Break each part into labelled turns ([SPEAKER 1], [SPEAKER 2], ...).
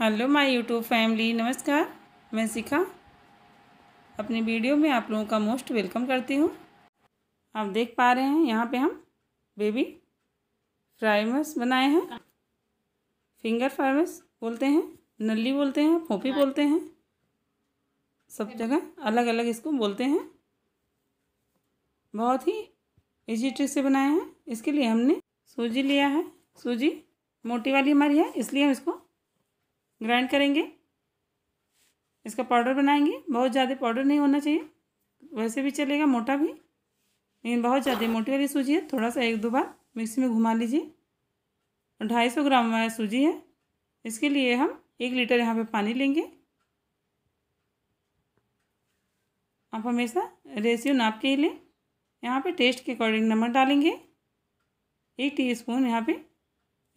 [SPEAKER 1] Hello my YouTube family नमस्कार मैं शिखा अपनी वीडियो में आप लोगों का मोस्ट वेलकम करती हूँ आप देख पा रहे हैं यहाँ पे हम बेबी फ्राइमस बनाए हैं फिंगर फ्राइमस बोलते हैं नली बोलते हैं फोपी बोलते हैं सब जगह अलग अलग इसको बोलते हैं बहुत ही इजी ट्रिक से बनाए हैं इसके लिए हमने सूजी लिया है सूजी मोटी वाली हमारी है इसलिए हम इसको ग्राइंड करेंगे इसका पाउडर बनाएंगे बहुत ज़्यादा पाउडर नहीं होना चाहिए वैसे भी चलेगा मोटा भी लेकिन बहुत ज़्यादा मोटी वाली सूजी है थोड़ा सा एक दो बार मिक्सी में घुमा लीजिए ढाई सौ ग्राम वाला सूजी है इसके लिए हम एक लीटर यहाँ पे पानी लेंगे आप हमेशा रेशियो नाप के ही लें यहाँ पे टेस्ट के अकॉर्डिंग नमक डालेंगे एक टीस्पून यहाँ पर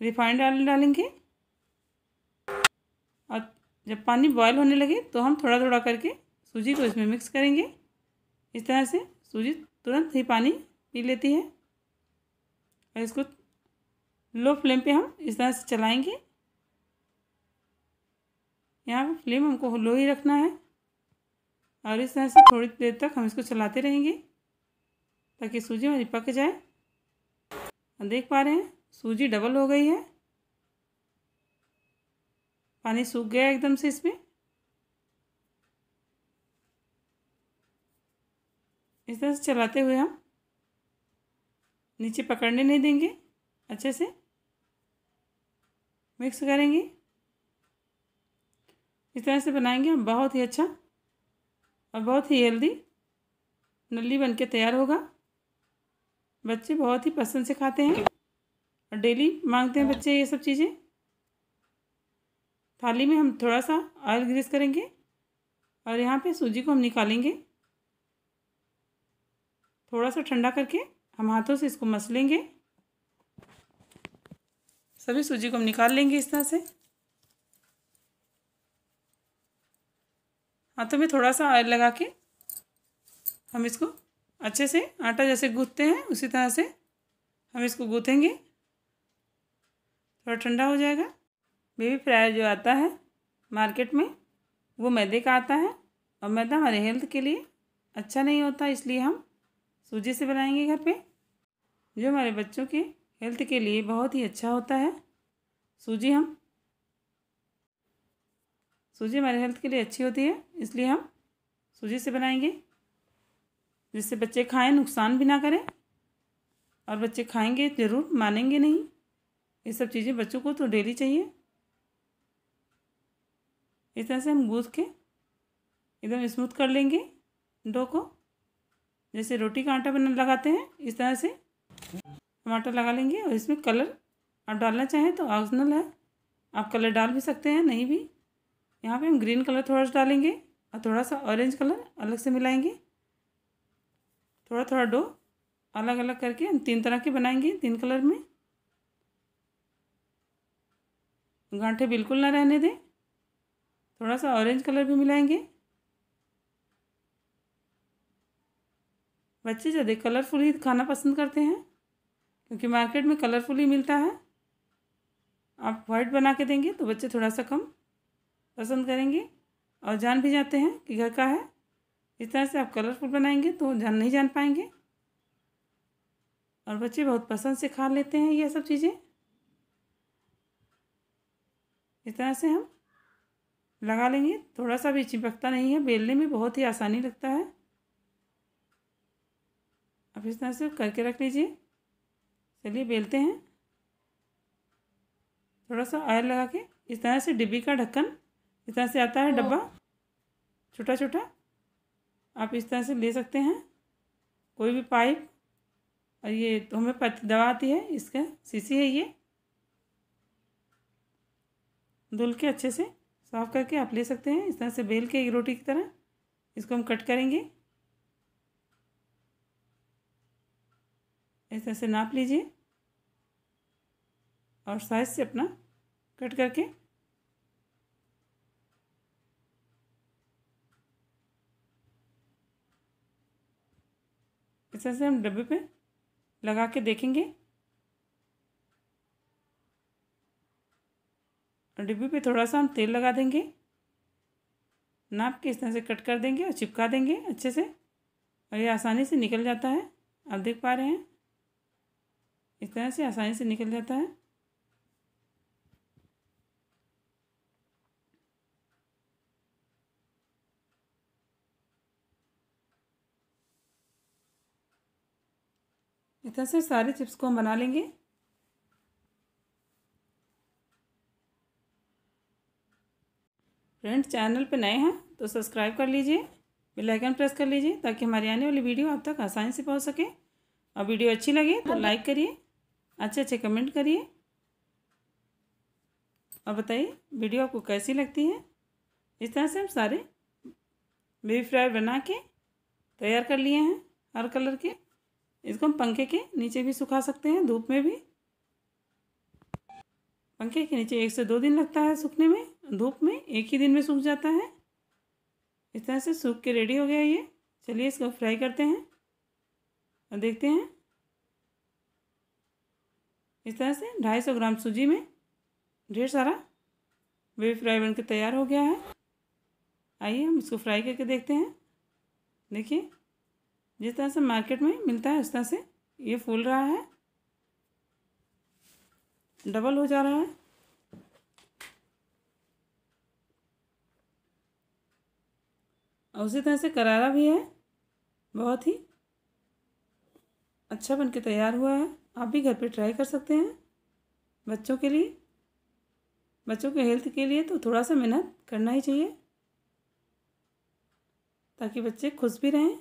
[SPEAKER 1] रिफाइंड ऑयल डालेंगे जब पानी बॉयल होने लगे तो हम थोड़ा थोड़ा करके सूजी को इसमें मिक्स करेंगे इस तरह से सूजी तुरंत ही पानी पी लेती है और इसको लो फ्लेम पे हम इस तरह से चलाएंगे यहाँ पर फ्लेम हमको लो ही रखना है और इस तरह से थोड़ी देर तक हम इसको चलाते रहेंगे ताकि सूजी हमारी पक जाए देख पा रहे हैं सूजी डबल हो गई है पानी सूख गया एकदम से इसमें इस तरह से चलाते हुए हम नीचे पकड़ने नहीं देंगे अच्छे से मिक्स करेंगे इस तरह से बनाएंगे हम बहुत ही अच्छा और बहुत ही हेल्दी नली बनके तैयार होगा बच्चे बहुत ही पसंद से खाते हैं और डेली मांगते हैं बच्चे ये सब चीज़ें थाली में हम थोड़ा सा ऑयल ग्रीस करेंगे और यहाँ पे सूजी को हम निकालेंगे थोड़ा सा ठंडा करके हम हाथों से इसको मस लेंगे सभी सूजी को हम निकाल लेंगे इस तरह से हाथों में थोड़ा सा ऑयल लगा के हम इसको अच्छे से आटा जैसे गूँथते हैं उसी तरह से हम इसको गूँथेंगे थोड़ा ठंडा हो जाएगा बेबी फ्रायर जो आता है मार्केट में वो मैदे का आता है और मैदा हमारे हेल्थ के लिए अच्छा नहीं होता इसलिए हम सूजी से बनाएंगे घर पे जो हमारे बच्चों के हेल्थ के लिए बहुत ही अच्छा होता है सूजी हम सूजी हमारे हेल्थ के लिए अच्छी होती है इसलिए हम सूजी से बनाएंगे जिससे बच्चे खाएं नुकसान भी ना करें और बच्चे खाएंगे ज़रूर मानेंगे नहीं ये सब चीज़ें बच्चों को तो डेली चाहिए इस तरह से हम गूँथ के एकदम स्मूथ कर लेंगे डो को जैसे रोटी का आटा बना लगाते हैं इस तरह से हम आटा लगा लेंगे और इसमें कलर आप डालना चाहें तो ऑप्शनल है आप कलर डाल भी सकते हैं नहीं भी यहाँ पे हम ग्रीन कलर थोड़ा सा डालेंगे और थोड़ा सा ऑरेंज कलर अलग से मिलाएंगे थोड़ा थोड़ा डो अलग अलग करके हम तीन तरह के बनाएंगे तीन कलर में गांठे बिल्कुल ना रहने दें थोड़ा सा ऑरेंज कलर भी मिलाएंगे बच्चे ज़्यादा कलरफुल ही खाना पसंद करते हैं क्योंकि मार्केट में कलरफुल ही मिलता है आप वाइट बना के देंगे तो बच्चे थोड़ा सा कम पसंद करेंगे और जान भी जाते हैं कि घर का है इस तरह से आप कलरफुल बनाएंगे तो जान नहीं जान पाएंगे और बच्चे बहुत पसंद से खा लेते हैं ये सब चीज़ें इस तरह से हम लगा लेंगे थोड़ा सा भी चिपकता नहीं है बेलने में बहुत ही आसानी लगता है अब इस तरह से करके रख लीजिए चलिए बेलते हैं थोड़ा सा ऑयल लगा के इस तरह से डिब्बी का ढक्कन इस तरह से आता है डब्बा छोटा छोटा आप इस तरह से ले सकते हैं कोई भी पाइप और ये तो होम्योपैथी दवा आती है इसका सीसी है ये धुल के अच्छे से साफ़ करके आप ले सकते हैं इस तरह से बेल के एक रोटी की तरह इसको हम कट करेंगे इस तरह से नाप लीजिए और साइज से अपना कट करके इस तरह से हम डब्बे पे लगा के देखेंगे डिब्बी पे थोड़ा सा हम तेल लगा देंगे नाप के इस तरह से कट कर देंगे और चिपका देंगे अच्छे से और ये आसानी से निकल जाता है आप देख पा रहे हैं इस तरह से आसानी से निकल जाता है इस तरह से सारे चिप्स को हम बना लेंगे फ्रेंड चैनल पर नए हैं तो सब्सक्राइब कर लीजिए बेल आइकन प्रेस कर लीजिए ताकि हमारी आने वाली वीडियो आप तक आसानी से पहुंच सके और वीडियो अच्छी लगे तो हाँ। लाइक करिए अच्छे अच्छे कमेंट करिए और बताइए वीडियो आपको कैसी लगती है इस तरह से हम सारे बेबी फ्राई बना के तैयार कर लिए हैं हर कलर के इसको हम पंखे के नीचे भी सुखा सकते हैं धूप में भी पंखे के नीचे एक से दो दिन लगता है सूखने में धूप में एक ही दिन में सूख जाता है इस तरह से सूख के रेडी हो गया ये चलिए इसको फ्राई करते हैं और देखते हैं इस तरह से ढाई सौ ग्राम सूजी में ढेर सारा वेब फ्राई बनकर तैयार हो गया है आइए हम इसको फ्राई करके देखते हैं देखिए जिस तरह से मार्केट में मिलता है उस तरह से ये फूल रहा है डबल हो जा रहा है और उसी तरह से करारा भी है बहुत ही अच्छा बन के तैयार हुआ है आप भी घर पे ट्राई कर सकते हैं बच्चों के लिए बच्चों के हेल्थ के लिए तो थोड़ा सा मेहनत करना ही चाहिए ताकि बच्चे खुश भी रहें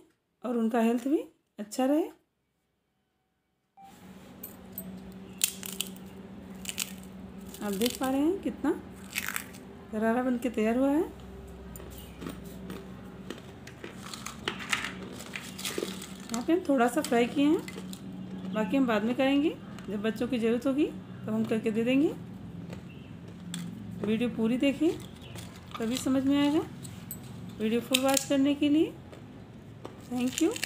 [SPEAKER 1] और उनका हेल्थ भी अच्छा रहे आप देख पा रहे हैं कितना करारा बन के तैयार हुआ है पे हम थोड़ा सा फ्राई किए हैं बाकी हम बाद में करेंगे जब बच्चों की ज़रूरत होगी तब हम करके दे देंगे वीडियो पूरी देखें तभी समझ में आएगा वीडियो फुल वॉच करने के लिए थैंक यू